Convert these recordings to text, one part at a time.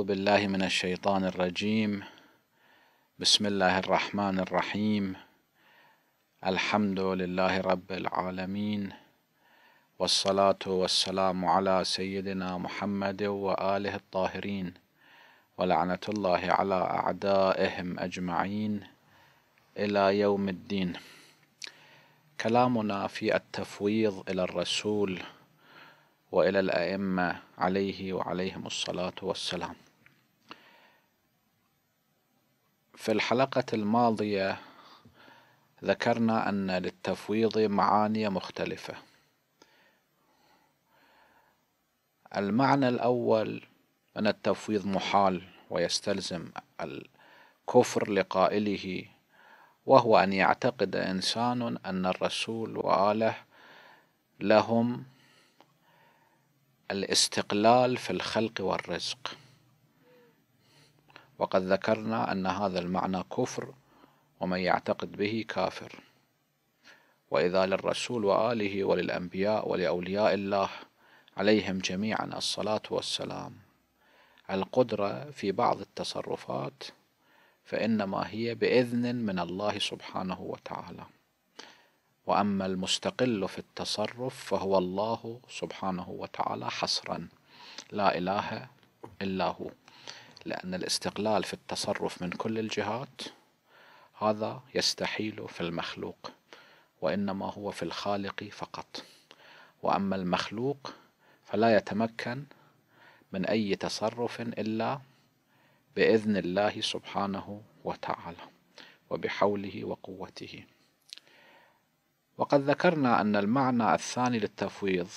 أعوذ بالله من الشيطان الرجيم بسم الله الرحمن الرحيم الحمد لله رب العالمين والصلاة والسلام على سيدنا محمد وآله الطاهرين ولعنة الله على أعدائهم أجمعين إلى يوم الدين كلامنا في التفويض إلى الرسول وإلى الأئمة عليه وعليهم الصلاة والسلام في الحلقة الماضية ذكرنا أن للتفويض معاني مختلفة المعنى الأول أن التفويض محال ويستلزم الكفر لقائله وهو أن يعتقد إنسان أن الرسول وآله لهم الاستقلال في الخلق والرزق وقد ذكرنا أن هذا المعنى كفر ومن يعتقد به كافر وإذا للرسول وآله وللأنبياء ولأولياء الله عليهم جميعا الصلاة والسلام القدرة في بعض التصرفات فإنما هي بإذن من الله سبحانه وتعالى وأما المستقل في التصرف فهو الله سبحانه وتعالى حصرا لا إله إلا هو لأن الاستقلال في التصرف من كل الجهات هذا يستحيل في المخلوق وإنما هو في الخالق فقط وأما المخلوق فلا يتمكن من أي تصرف إلا بإذن الله سبحانه وتعالى وبحوله وقوته وقد ذكرنا أن المعنى الثاني للتفويض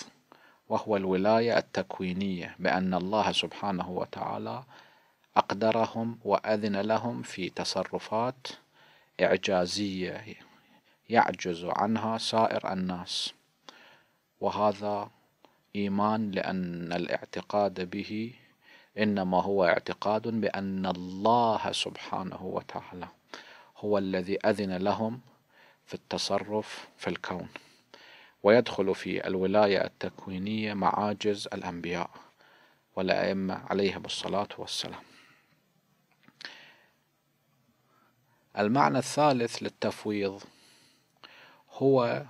وهو الولاية التكوينية بأن الله سبحانه وتعالى أقدرهم وأذن لهم في تصرفات إعجازية يعجز عنها سائر الناس وهذا إيمان لأن الاعتقاد به إنما هو اعتقاد بأن الله سبحانه وتعالى هو الذي أذن لهم في التصرف في الكون ويدخل في الولاية التكوينية معاجز الأنبياء والأئمة عليهم الصلاة والسلام المعنى الثالث للتفويض هو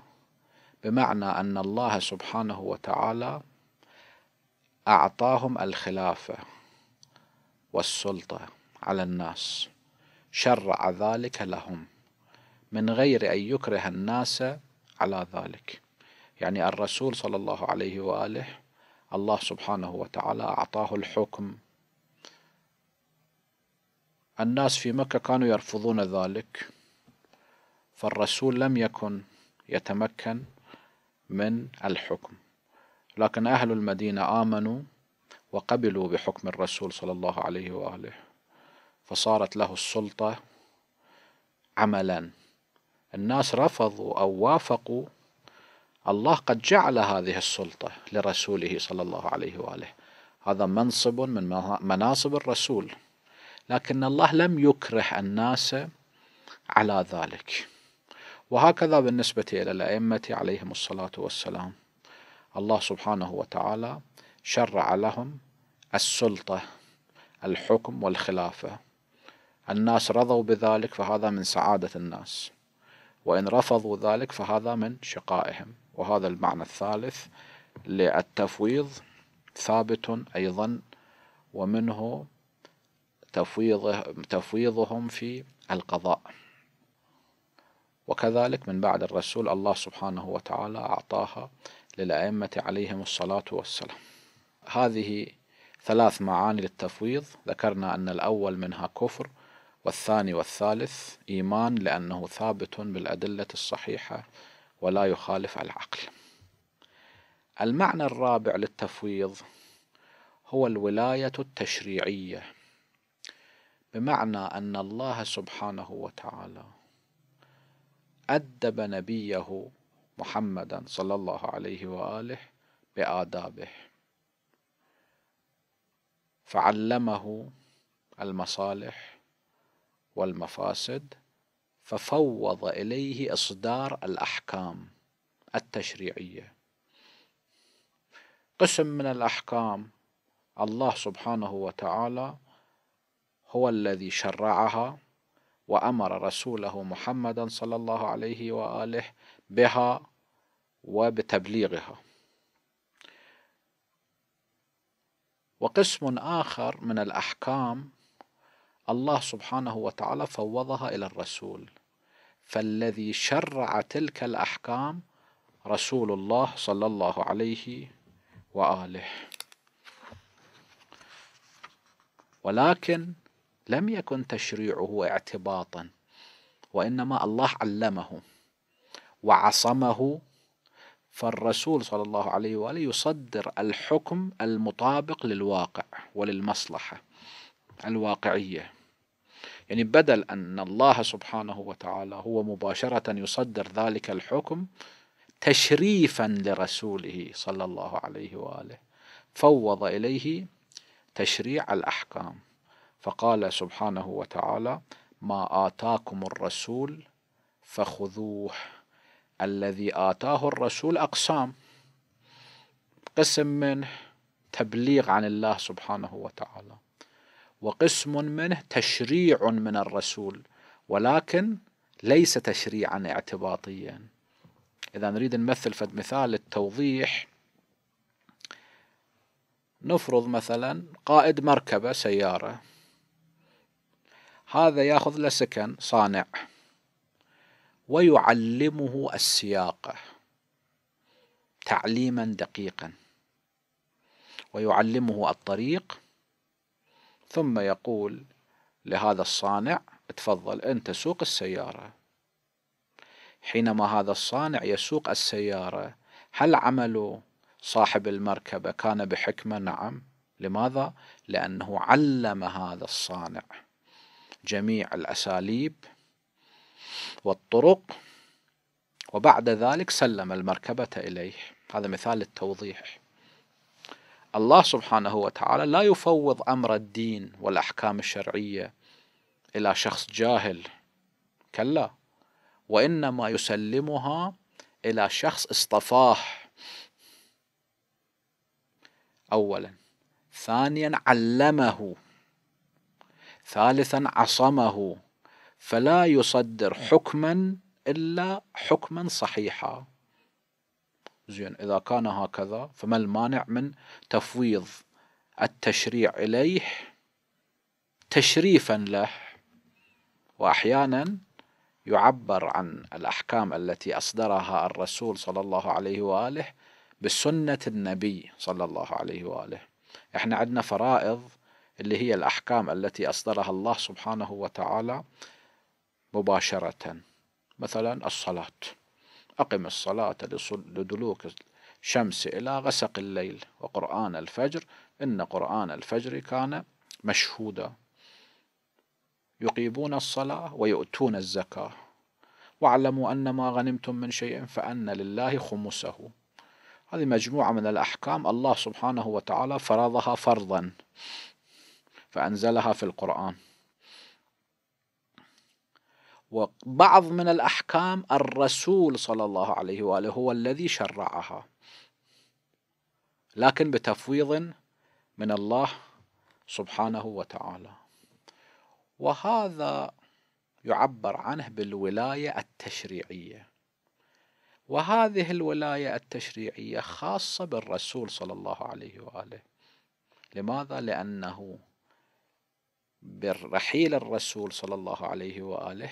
بمعنى أن الله سبحانه وتعالى أعطاهم الخلافة والسلطة على الناس شرع ذلك لهم من غير أن يكره الناس على ذلك يعني الرسول صلى الله عليه وآله الله سبحانه وتعالى أعطاه الحكم الناس في مكة كانوا يرفضون ذلك فالرسول لم يكن يتمكن من الحكم لكن أهل المدينة آمنوا وقبلوا بحكم الرسول صلى الله عليه وآله فصارت له السلطة عملا الناس رفضوا أو وافقوا الله قد جعل هذه السلطة لرسوله صلى الله عليه وآله هذا منصب من مناصب الرسول لكن الله لم يكره الناس على ذلك وهكذا بالنسبة إلى الأئمة عليهم الصلاة والسلام الله سبحانه وتعالى شرع لهم السلطة الحكم والخلافة الناس رضوا بذلك فهذا من سعادة الناس وإن رفضوا ذلك فهذا من شقائهم وهذا المعنى الثالث للتفويض ثابت أيضا ومنه تفويضه تفويضهم في القضاء وكذلك من بعد الرسول الله سبحانه وتعالى أعطاها للأئمة عليهم الصلاة والسلام هذه ثلاث معاني للتفويض ذكرنا أن الأول منها كفر والثاني والثالث إيمان لأنه ثابت بالأدلة الصحيحة ولا يخالف العقل المعنى الرابع للتفويض هو الولاية التشريعية بمعنى أن الله سبحانه وتعالى أدب نبيه محمدا صلى الله عليه وآله بآدابه فعلمه المصالح والمفاسد ففوض إليه إصدار الأحكام التشريعية قسم من الأحكام الله سبحانه وتعالى هو الذي شرعها وأمر رسوله محمدا صلى الله عليه وآله بها وبتبليغها وقسم آخر من الأحكام الله سبحانه وتعالى فوضها إلى الرسول فالذي شرع تلك الأحكام رسول الله صلى الله عليه وآله ولكن لم يكن تشريعه اعتباطا وانما الله علمه وعصمه فالرسول صلى الله عليه واله يصدر الحكم المطابق للواقع وللمصلحه الواقعيه يعني بدل ان الله سبحانه وتعالى هو مباشره يصدر ذلك الحكم تشريفا لرسوله صلى الله عليه واله فوض اليه تشريع الاحكام فقال سبحانه وتعالى ما آتاكم الرسول فخذوه الذي آتاه الرسول أقسام قسم منه تبليغ عن الله سبحانه وتعالى وقسم منه تشريع من الرسول ولكن ليس تشريعا اعتباطيا إذا نريد نمثل فد مثال للتوضيح نفرض مثلا قائد مركبة سيارة هذا ياخذ له سكن صانع ويعلمه السياقه تعليما دقيقا ويعلمه الطريق ثم يقول لهذا الصانع تفضل انت سوق السياره حينما هذا الصانع يسوق السياره هل عمل صاحب المركبه كان بحكمه نعم لماذا لانه علم هذا الصانع جميع الأساليب والطرق وبعد ذلك سلم المركبة إليه هذا مثال التوضيح الله سبحانه وتعالى لا يفوض أمر الدين والأحكام الشرعية إلى شخص جاهل كلا وإنما يسلمها إلى شخص اصطفاه أولا ثانيا علمه ثالثا عصمه فلا يصدر حكما إلا حكما صحيحا زين إذا كان هكذا فما المانع من تفويض التشريع إليه تشريفا له وأحيانا يعبر عن الأحكام التي أصدرها الرسول صلى الله عليه وآله بسنة النبي صلى الله عليه وآله احنا عندنا فرائض اللي هي الأحكام التي أصدرها الله سبحانه وتعالى مباشرة مثلا الصلاة أقم الصلاة لدلوك الشمس إلى غسق الليل وقرآن الفجر إن قرآن الفجر كان مشهودا يقيمون الصلاة ويؤتون الزكاة واعلموا أن ما غنمتم من شيء فأن لله خمسه هذه مجموعة من الأحكام الله سبحانه وتعالى فرضها فرضا فأنزلها في القرآن وبعض من الأحكام الرسول صلى الله عليه وآله هو الذي شرعها لكن بتفويض من الله سبحانه وتعالى وهذا يعبر عنه بالولاية التشريعية وهذه الولاية التشريعية خاصة بالرسول صلى الله عليه وآله لماذا؟ لأنه برحيل الرسول صلى الله عليه وآله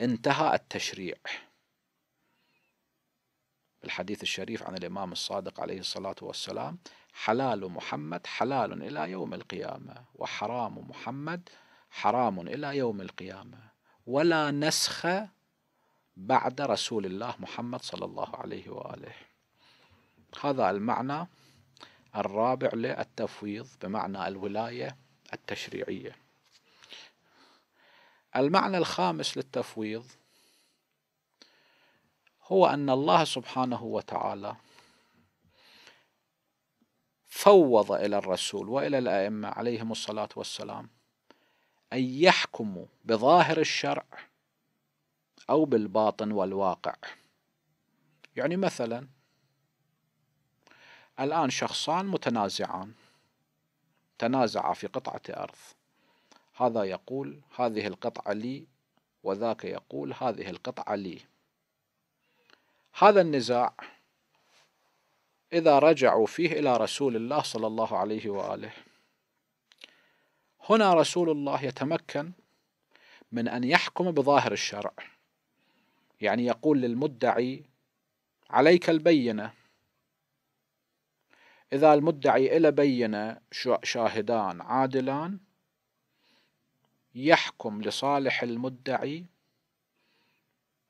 انتهى التشريع الحديث الشريف عن الإمام الصادق عليه الصلاة والسلام حلال محمد حلال إلى يوم القيامة وحرام محمد حرام إلى يوم القيامة ولا نسخ بعد رسول الله محمد صلى الله عليه وآله هذا المعنى الرابع للتفويض بمعنى الولاية التشريعية المعنى الخامس للتفويض هو أن الله سبحانه وتعالى فوض إلى الرسول وإلى الأئمة عليهم الصلاة والسلام أن يحكموا بظاهر الشرع أو بالباطن والواقع يعني مثلا الآن شخصان متنازعان تنازع في قطعة أرض هذا يقول هذه القطعة لي وذاك يقول هذه القطعة لي هذا النزاع إذا رجعوا فيه إلى رسول الله صلى الله عليه وآله هنا رسول الله يتمكن من أن يحكم بظاهر الشرع يعني يقول للمدعي عليك البينة إذا المدعي إلى بينة شاهدان عادلان يحكم لصالح المدعي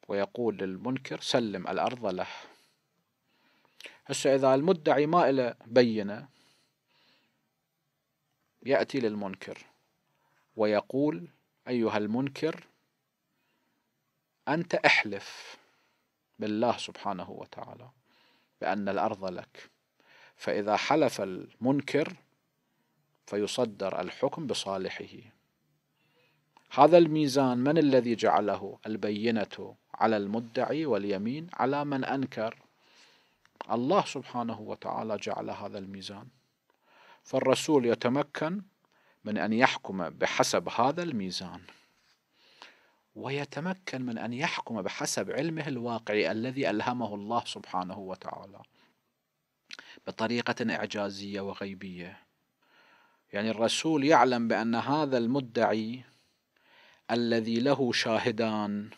ويقول للمنكر سلم الأرض له هسه إذا المدعي ما إلى بينة يأتي للمنكر ويقول أيها المنكر أنت احلف بالله سبحانه وتعالى بأن الأرض لك فإذا حلف المنكر فيصدر الحكم بصالحه هذا الميزان من الذي جعله البينة على المدعي واليمين على من أنكر الله سبحانه وتعالى جعل هذا الميزان فالرسول يتمكن من أن يحكم بحسب هذا الميزان ويتمكن من أن يحكم بحسب علمه الواقعي الذي ألهمه الله سبحانه وتعالى بطريقة إعجازية وغيبية يعني الرسول يعلم بأن هذا المدعي الذي له شاهدان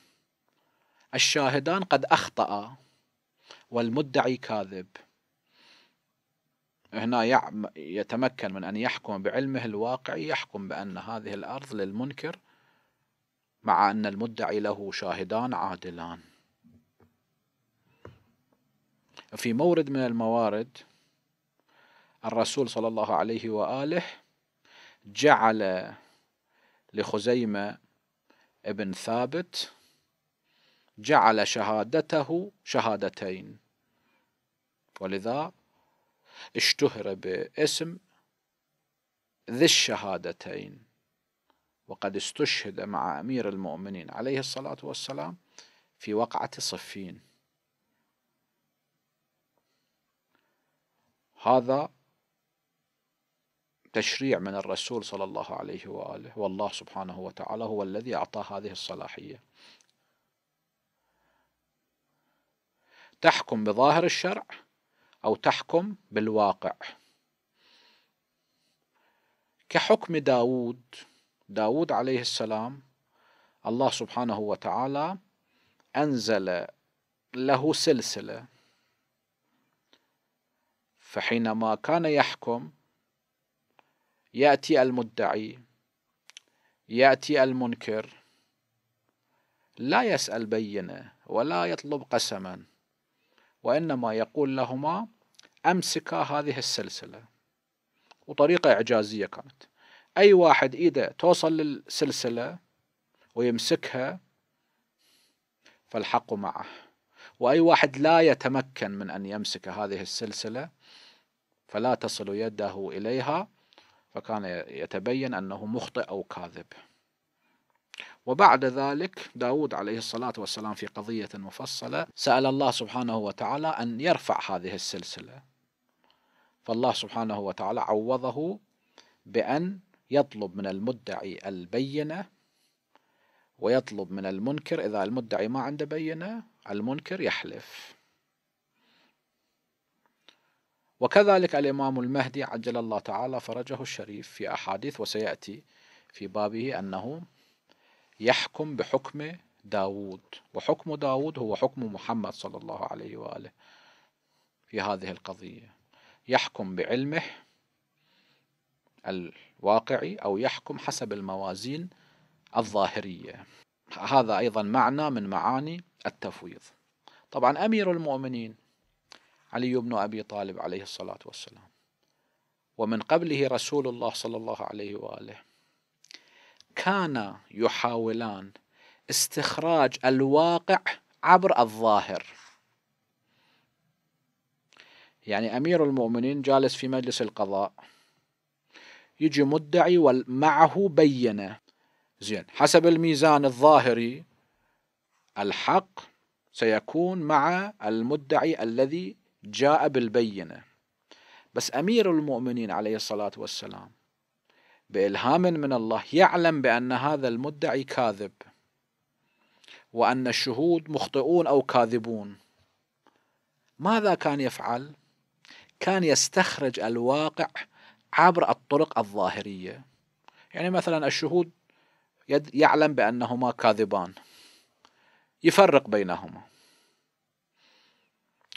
الشاهدان قد أخطأ والمدعي كاذب هنا يتمكن من أن يحكم بعلمه الواقعي يحكم بأن هذه الأرض للمنكر مع أن المدعي له شاهدان عادلان في مورد من الموارد الرسول صلى الله عليه وآله جعل لخزيمة ابن ثابت جعل شهادته شهادتين ولذا اشتهر باسم ذي الشهادتين وقد استشهد مع أمير المؤمنين عليه الصلاة والسلام في وقعة صفين هذا تشريع من الرسول صلى الله عليه وآله والله سبحانه وتعالى هو الذي أعطاه هذه الصلاحية تحكم بظاهر الشرع أو تحكم بالواقع كحكم داود داود عليه السلام الله سبحانه وتعالى أنزل له سلسلة فحينما كان يحكم يأتي المدعي يأتي المنكر لا يسأل بينة ولا يطلب قسما وإنما يقول لهما أمسكا هذه السلسلة وطريقة إعجازية كانت أي واحد إيده توصل للسلسلة ويمسكها فالحق معه وأي واحد لا يتمكن من أن يمسك هذه السلسلة فلا تصل يده إليها فكان يتبين أنه مخطئ أو كاذب وبعد ذلك داود عليه الصلاة والسلام في قضية مفصلة سأل الله سبحانه وتعالى أن يرفع هذه السلسلة فالله سبحانه وتعالى عوضه بأن يطلب من المدعي البينة ويطلب من المنكر إذا المدعي ما عنده بينة المنكر يحلف وكذلك الإمام المهدي عجل الله تعالى فرجه الشريف في أحاديث وسيأتي في بابه أنه يحكم بحكم داود وحكم داود هو حكم محمد صلى الله عليه وآله في هذه القضية يحكم بعلمه الواقعي أو يحكم حسب الموازين الظاهرية هذا أيضا معنى من معاني التفويض طبعا أمير المؤمنين علي بن أبي طالب عليه الصلاة والسلام ومن قبله رسول الله صلى الله عليه وآله كان يحاولان استخراج الواقع عبر الظاهر يعني أمير المؤمنين جالس في مجلس القضاء يجي مدعي ومعه بينة زين حسب الميزان الظاهري الحق سيكون مع المدعي الذي جاء بالبينة بس أمير المؤمنين عليه الصلاة والسلام بإلهام من الله يعلم بأن هذا المدعي كاذب وأن الشهود مخطئون أو كاذبون ماذا كان يفعل؟ كان يستخرج الواقع عبر الطرق الظاهرية يعني مثلا الشهود يعلم بأنهما كاذبان يفرق بينهما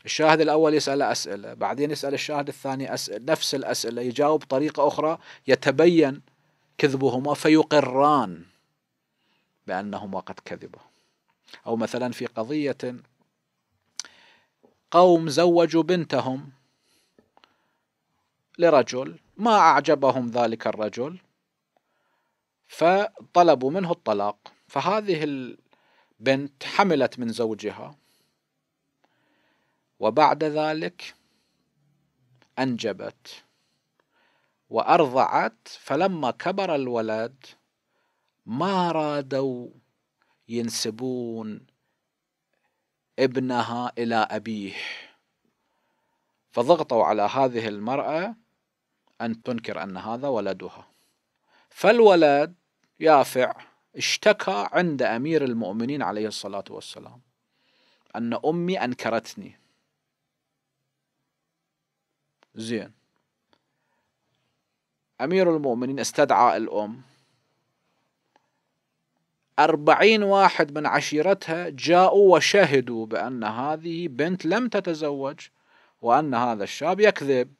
الشاهد الأول يسأل أسئلة بعدين يسأل الشاهد الثاني أسئلة نفس الأسئلة يجاوب طريقة أخرى يتبين كذبهما فيقران بأنهما قد كذبا أو مثلا في قضية قوم زوجوا بنتهم لرجل ما أعجبهم ذلك الرجل فطلبوا منه الطلاق فهذه البنت حملت من زوجها وبعد ذلك أنجبت وأرضعت فلما كبر الولد ما رادوا ينسبون ابنها إلى أبيه فضغطوا على هذه المرأة أن تنكر أن هذا ولدها فالولد يافع اشتكى عند أمير المؤمنين عليه الصلاة والسلام أن أمي أنكرتني زين أمير المؤمنين استدعى الأم أربعين واحد من عشيرتها جاءوا وشهدوا بأن هذه بنت لم تتزوج وأن هذا الشاب يكذب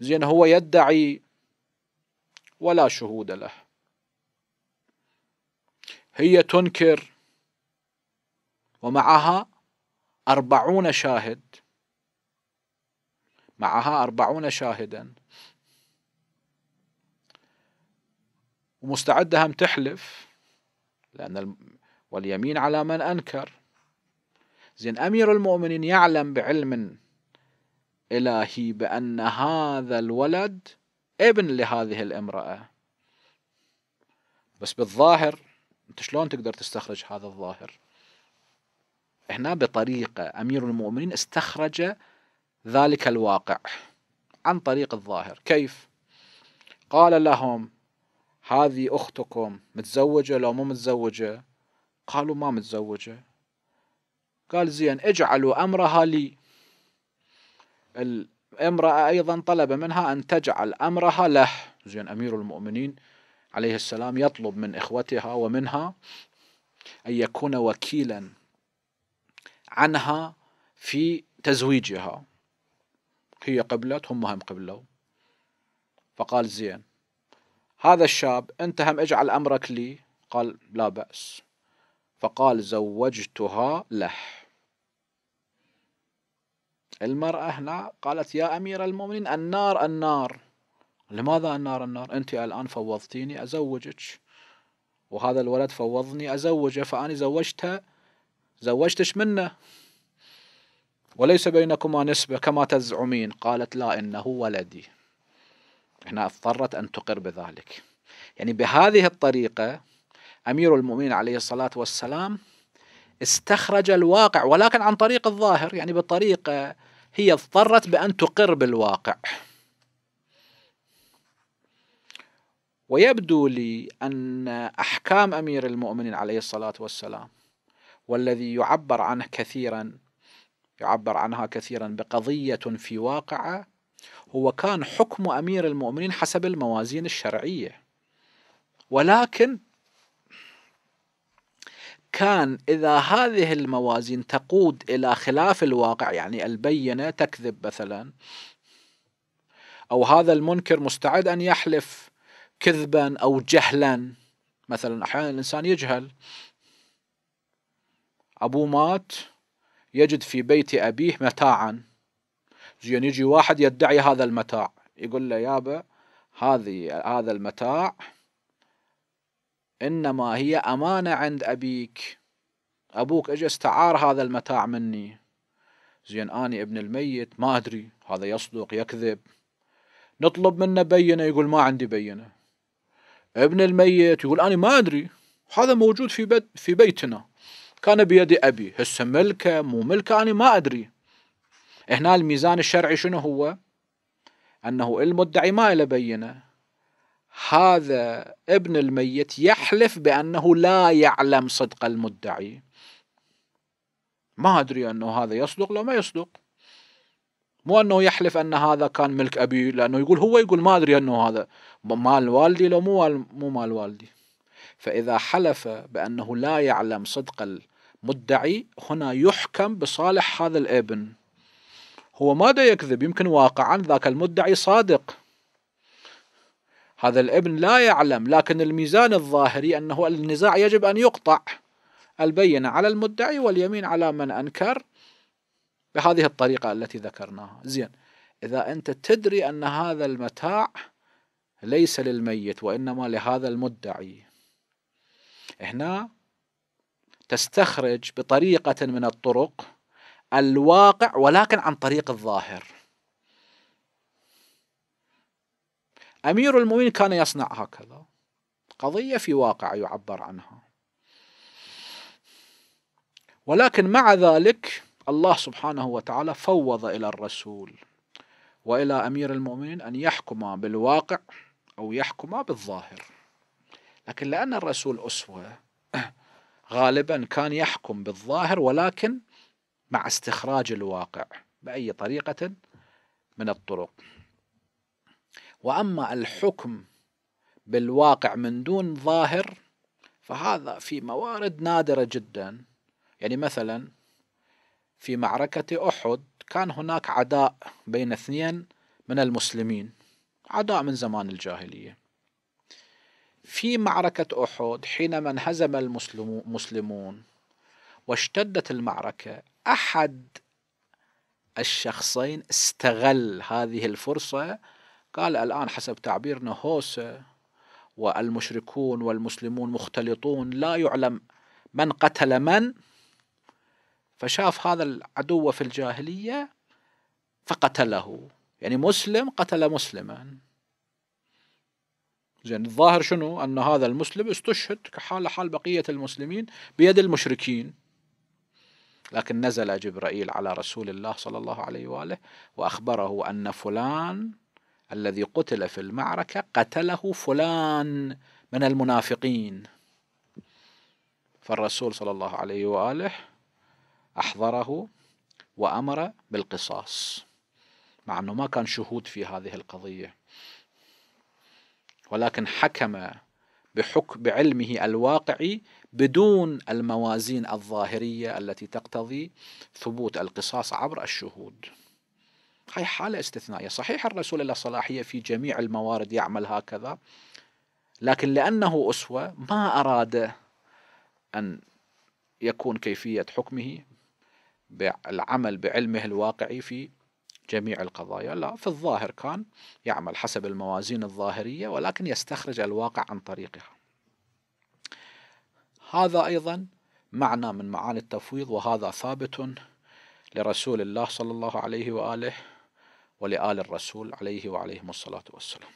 زين هو يدعي ولا شهود له هي تنكر ومعها أربعون شاهد معها أربعون شاهدا ومستعدة هم تحلف لأن واليمين على من أنكر زين أمير المؤمنين يعلم بعلم إلهي بأن هذا الولد ابن لهذه الامرأة بس بالظاهر أنت شلون تقدر تستخرج هذا الظاهر هنا بطريقة أمير المؤمنين استخرج ذلك الواقع عن طريق الظاهر كيف قال لهم هذه أختكم متزوجة لو مو متزوجة قالوا ما متزوجة قال زين اجعلوا أمرها لي الامرأة أيضا طلب منها أن تجعل أمرها له زين أمير المؤمنين عليه السلام يطلب من إخوتها ومنها أن يكون وكيلا عنها في تزويجها هي قبلت هم هم قبلوا فقال زين هذا الشاب أنت هم اجعل أمرك لي قال لا بأس فقال زوجتها له المرأة هنا قالت يا أمير المؤمنين النار النار لماذا النار النار أنت الآن فوضتيني أزوجك وهذا الولد فوضني أزوجه فأني زوجته زوجتش منه وليس بينكما نسبة كما تزعمين قالت لا إنه ولدي هنا اضطرت أن تقر بذلك يعني بهذه الطريقة أمير المؤمنين عليه الصلاة والسلام استخرج الواقع ولكن عن طريق الظاهر يعني بطريقة هي اضطرت بأن تقر بالواقع ويبدو لي أن أحكام أمير المؤمنين عليه الصلاة والسلام والذي يعبر عنه كثيرا يعبر عنها كثيرا بقضية في واقعه هو كان حكم أمير المؤمنين حسب الموازين الشرعية ولكن كان إذا هذه الموازين تقود إلى خلاف الواقع يعني البينة تكذب مثلا أو هذا المنكر مستعد أن يحلف كذبا أو جهلا مثلا أحيانا الإنسان يجهل أبوه مات يجد في بيت أبيه متاعا زين يجي واحد يدعي هذا المتاع يقول له يابا هذه هذا المتاع إنما هي أمانة عند أبيك أبوك أجي استعار هذا المتاع مني زين أني ابن الميت ما أدري هذا يصدق يكذب نطلب منه بينة يقول ما عندي بينة ابن الميت يقول أنا ما أدري هذا موجود في بيت في بيتنا كان بيد أبي هسه ملكه مو ملكه أنا ما أدري هنا الميزان الشرعي شنو هو أنه المدعي ما له بينة هذا ابن الميت يحلف بأنه لا يعلم صدق المدعي ما أدري أنه هذا يصدق لو ما يصدق مو أنه يحلف أن هذا كان ملك أبي لأنه يقول هو يقول ما أدري أنه هذا مال والدي لو مو مو مال والدي فإذا حلف بأنه لا يعلم صدق مدعي هنا يحكم بصالح هذا الابن هو ماذا يكذب يمكن واقعا ذاك المدعي صادق هذا الابن لا يعلم لكن الميزان الظاهري أنه النزاع يجب أن يقطع البينة على المدعي واليمين على من أنكر بهذه الطريقة التي ذكرناها زين إذا أنت تدري أن هذا المتاع ليس للميت وإنما لهذا المدعي هنا تستخرج بطريقة من الطرق الواقع ولكن عن طريق الظاهر أمير المؤمنين كان يصنع هكذا قضية في واقع يعبر عنها ولكن مع ذلك الله سبحانه وتعالى فوض إلى الرسول وإلى أمير المؤمنين أن يحكم بالواقع أو يحكم بالظاهر لكن لأن الرسول أسوة غالبا كان يحكم بالظاهر ولكن مع استخراج الواقع بأي طريقة من الطرق وأما الحكم بالواقع من دون ظاهر فهذا في موارد نادرة جدا يعني مثلا في معركة أحد كان هناك عداء بين اثنين من المسلمين عداء من زمان الجاهليه في معركة أحد حينما انهزم المسلمون واشتدت المعركة أحد الشخصين استغل هذه الفرصة قال الآن حسب تعبيرنا هوسة والمشركون والمسلمون مختلطون لا يعلم من قتل من فشاف هذا العدو في الجاهلية فقتله يعني مسلم قتل مسلما زين الظاهر شنو أن هذا المسلم استشهد كحال حال بقية المسلمين بيد المشركين لكن نزل جبرائيل على رسول الله صلى الله عليه وآله وأخبره أن فلان الذي قتل في المعركة قتله فلان من المنافقين فالرسول صلى الله عليه وآله أحضره وأمر بالقصاص مع أنه ما كان شهود في هذه القضية ولكن حكم بحكم بعلمه الواقعي بدون الموازين الظاهرية التي تقتضي ثبوت القصاص عبر الشهود هاي حالة استثنائية صحيح الرسول له صلاحية في جميع الموارد يعمل هكذا لكن لأنه أسوة ما أراد أن يكون كيفية حكمه بالعمل بعلمه الواقعي في جميع القضايا لا في الظاهر كان يعمل حسب الموازين الظاهرية ولكن يستخرج الواقع عن طريقها هذا أيضا معنى من معاني التفويض وهذا ثابت لرسول الله صلى الله عليه وآله ولآل الرسول عليه وعليهم الصلاة والسلام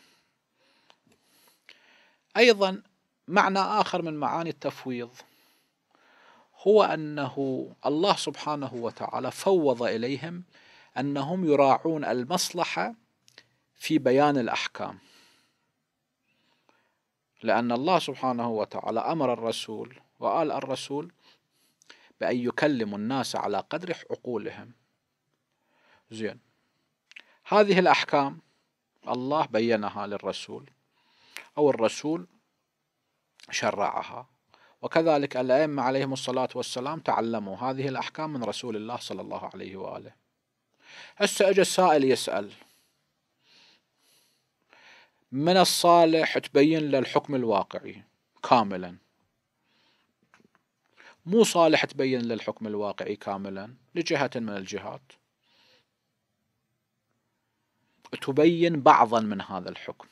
أيضا معنى آخر من معاني التفويض هو أنه الله سبحانه وتعالى فوض إليهم أنهم يراعون المصلحة في بيان الأحكام لأن الله سبحانه وتعالى أمر الرسول وآل الرسول بأن يكلموا الناس على قدر عقولهم زين هذه الأحكام الله بينها للرسول أو الرسول شرعها وكذلك الأئمة عليهم الصلاة والسلام تعلموا هذه الأحكام من رسول الله صلى الله عليه وآله هسه اجى السائل يسأل من الصالح تبين له الحكم الواقعي كاملا مو صالح تبين له الحكم الواقعي كاملا لجهة من الجهات تبين بعضا من هذا الحكم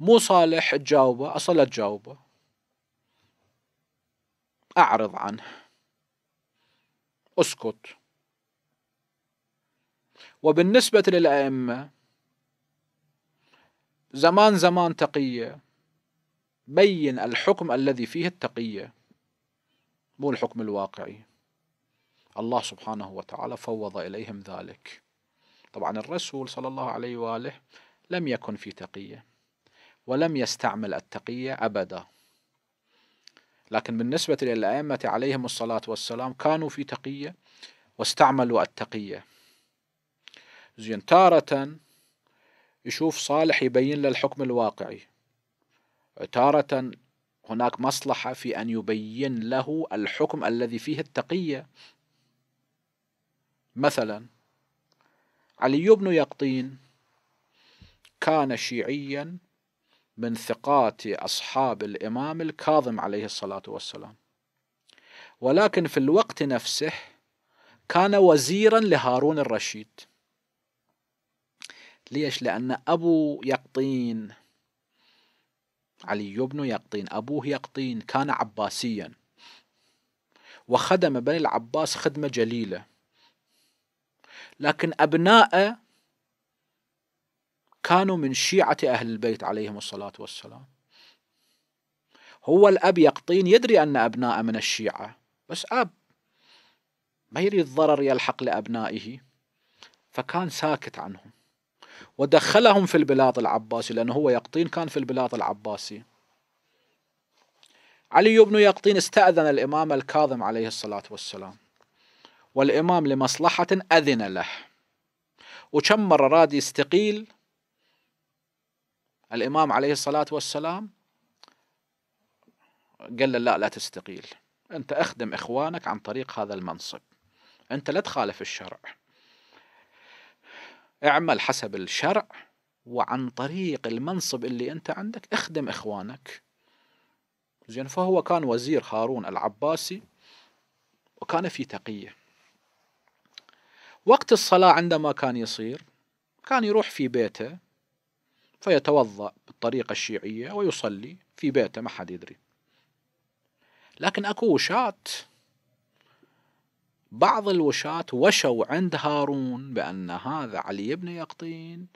مو صالح تجاوبه أصلا تجاوبه أعرض عنه اسكت وبالنسبة للأئمة زمان زمان تقية بين الحكم الذي فيه التقية مو الحكم الواقعي الله سبحانه وتعالى فوض إليهم ذلك طبعا الرسول صلى الله عليه وآله لم يكن في تقية ولم يستعمل التقية أبدا لكن بالنسبة للأئمة عليهم الصلاة والسلام كانوا في تقية واستعملوا التقية زين تارة يشوف صالح يبين له الحكم الواقعي تارة هناك مصلحة في أن يبين له الحكم الذي فيه التقية مثلا علي بن يقطين كان شيعيا من ثقات أصحاب الإمام الكاظم عليه الصلاة والسلام ولكن في الوقت نفسه كان وزيرا لهارون الرشيد ليش لأن أبو يقطين علي بن يقطين أبوه يقطين كان عباسيا وخدم بني العباس خدمة جليلة لكن أبناءه كانوا من شيعة أهل البيت عليهم الصلاة والسلام هو الأب يقطين يدري أن أبناءه من الشيعة بس أب ما يريد ضرر يلحق لأبنائه فكان ساكت عنهم ودخلهم في البلاط العباسي لأنه هو يقطين كان في البلاط العباسي علي بن يقطين استأذن الإمام الكاظم عليه الصلاة والسلام والإمام لمصلحة أذن له وكم مرة راد يستقيل الإمام عليه الصلاة والسلام قال له لا لا تستقيل أنت أخدم إخوانك عن طريق هذا المنصب أنت لا تخالف الشرع اعمل حسب الشرع وعن طريق المنصب اللي انت عندك اخدم اخوانك زين فهو كان وزير هارون العباسي وكان في تقيه وقت الصلاه عندما كان يصير كان يروح في بيته فيتوضا بالطريقه الشيعيه ويصلي في بيته ما حد يدري لكن اكو وشات بعض الوشاة وشوا عند هارون بأن هذا علي بن يقطين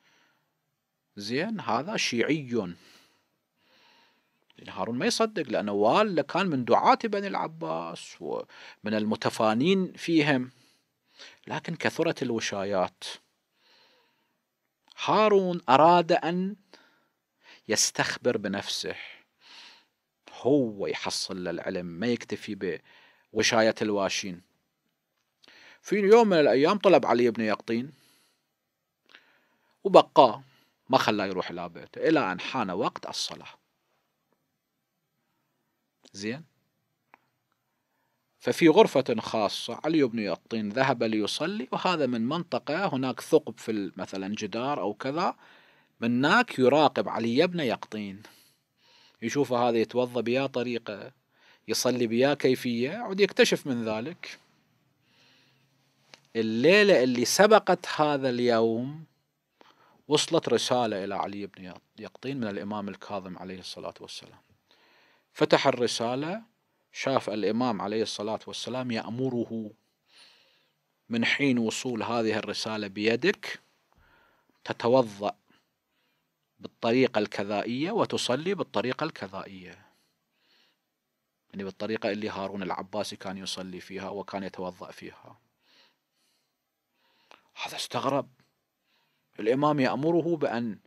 زين هذا شيعي هارون ما يصدق لأن والده كان من دعاة بني العباس ومن المتفانين فيهم لكن كثرت الوشايات هارون أراد أن يستخبر بنفسه هو يحصل للعلم ما يكتفي بوشاية الواشين في يوم من الأيام طلب علي بن يقطين وبقاه ما خلاه يروح إلى بيته إلى أن حان وقت الصلاة زين ففي غرفة خاصة علي بن يقطين ذهب ليصلي وهذا من منطقة هناك ثقب في مثلا جدار أو كذا من هناك يراقب علي بن يقطين يشوف هذا يتوضأ بيا طريقة يصلي بيا كيفية عود يكتشف من ذلك الليلة اللي سبقت هذا اليوم وصلت رسالة إلى علي بن يقطين من الإمام الكاظم عليه الصلاة والسلام فتح الرسالة شاف الإمام عليه الصلاة والسلام يأمره من حين وصول هذه الرسالة بيدك تتوضأ بالطريقة الكذائية وتصلي بالطريقة الكذائية يعني بالطريقة اللي هارون العباسي كان يصلي فيها وكان يتوضأ فيها هذا استغرب الإمام يأمره بأن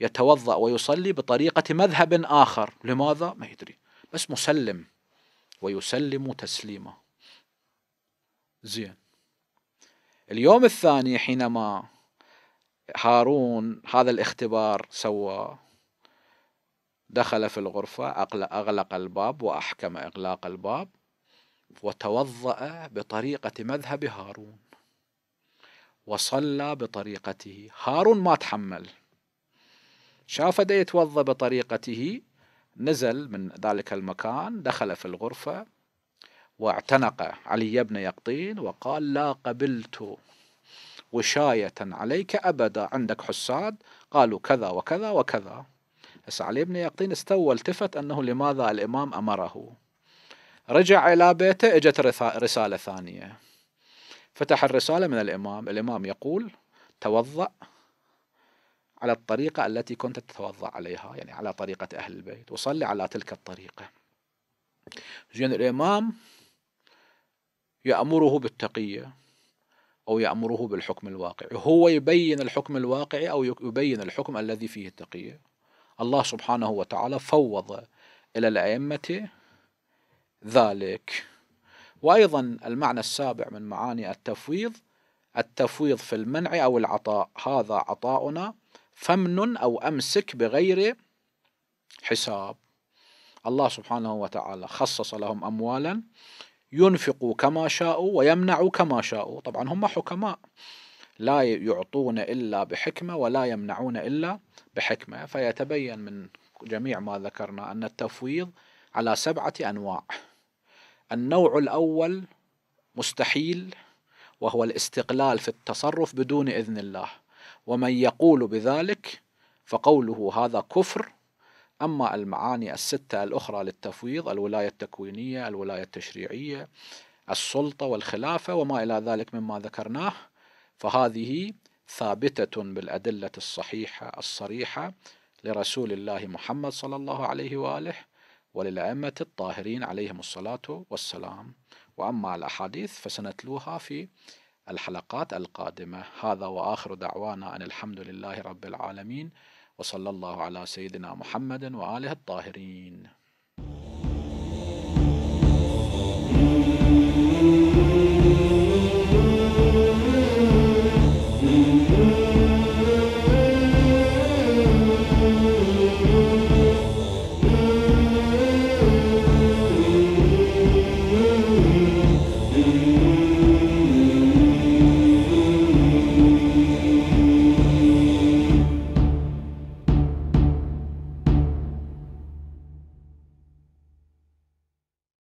يتوضأ ويصلي بطريقة مذهب آخر لماذا؟ ما يدري بس مسلم ويسلم تسليما زين اليوم الثاني حينما هارون هذا الاختبار سوى دخل في الغرفة أغلق الباب وأحكم إغلاق الباب وتوضأ بطريقة مذهب هارون وصلى بطريقته هارون ما تحمل شاف ده يتوضى بطريقته نزل من ذلك المكان دخل في الغرفة واعتنق علي بن يقطين وقال لا قبلت وشاية عليك أبدا عندك حساد قالوا كذا وكذا وكذا بس علي بن يقطين استوى التفت أنه لماذا الإمام أمره رجع إلى بيته إجت رسالة ثانية فتح الرسالة من الإمام الإمام يقول توضأ على الطريقة التي كنت تتوضأ عليها يعني على طريقة أهل البيت وصلي على تلك الطريقة زين الإمام يأمره بالتقية أو يأمره بالحكم الواقعي هو يبين الحكم الواقعي أو يبين الحكم الذي فيه التقية الله سبحانه وتعالى فوض إلى الأئمة ذلك وأيضا المعنى السابع من معاني التفويض التفويض في المنع أو العطاء هذا عطاؤنا فمن أو أمسك بغير حساب الله سبحانه وتعالى خصص لهم أموالا ينفقوا كما شاءوا ويمنعوا كما شاءوا طبعا هم حكماء لا يعطون إلا بحكمة ولا يمنعون إلا بحكمة فيتبين من جميع ما ذكرنا أن التفويض على سبعة أنواع النوع الأول مستحيل وهو الاستقلال في التصرف بدون إذن الله ومن يقول بذلك فقوله هذا كفر أما المعاني الستة الأخرى للتفويض الولاية التكوينية الولاية التشريعية السلطة والخلافة وما إلى ذلك مما ذكرناه فهذه ثابتة بالأدلة الصحيحة الصريحة لرسول الله محمد صلى الله عليه وآله وللأئمة الطاهرين عليهم الصلاة والسلام وأما الأحاديث فسنتلوها في الحلقات القادمة هذا وآخر دعوانا أن الحمد لله رب العالمين وصلى الله على سيدنا محمد وآله الطاهرين